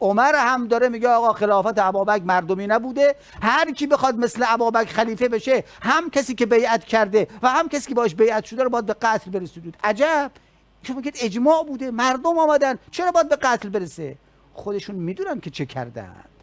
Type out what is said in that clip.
عمر هم داره میگه آقا خلافت ابابک مردمی نبوده هر کی بخواد مثل ابابک خلیفه بشه هم کسی که بیعت کرده و هم کسی که باش بیعت شده رو باید به قتل برسونید عجب شما میگید اجماع بوده مردم آمدن چرا باید به قتل برسه خودشون میدونن که چه کردن